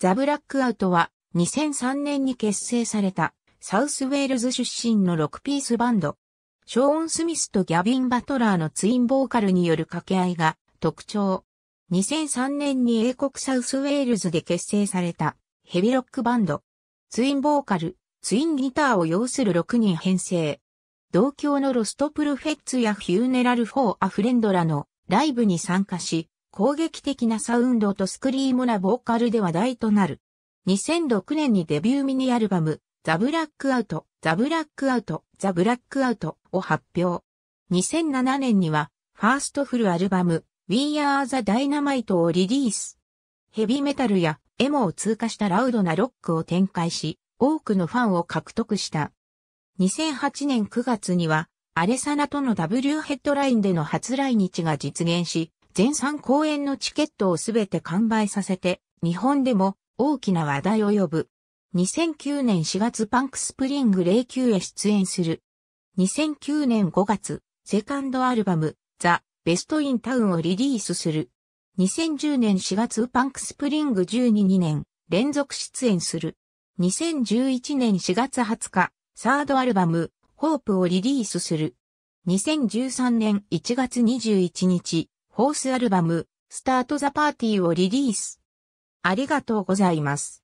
ザ・ブラックアウトは2003年に結成されたサウスウェールズ出身の6ピースバンド。ショーン・スミスとギャビン・バトラーのツインボーカルによる掛け合いが特徴。2003年に英国サウスウェールズで結成されたヘビロックバンド。ツインボーカル、ツインギターを要する6人編成。同郷のロストプルフェッツやヒューネラル・フォー・アフレンドラのライブに参加し、攻撃的なサウンドとスクリームなボーカルで話題となる。2006年にデビューミニアルバム、ザ・ブラックアウト、ザ・ブラックアウト、ザ・ブラックアウトを発表。2007年には、ファーストフルアルバム、We Are the Dynamite をリリース。ヘビーメタルやエモを通過したラウドなロックを展開し、多くのファンを獲得した。2008年9月には、アレサナとの W ヘッドラインでの初来日が実現し、全3公演のチケットをすべて完売させて、日本でも大きな話題を呼ぶ。2009年4月パンクスプリング09へ出演する。2009年5月、セカンドアルバム、ザ・ベスト・イン・タウンをリリースする。2010年4月パンクスプリング122年、連続出演する。2011年4月20日、サードアルバム、ホープをリリースする。2013年1月21日、ホースアルバム、スタートザパーティーをリリース。ありがとうございます。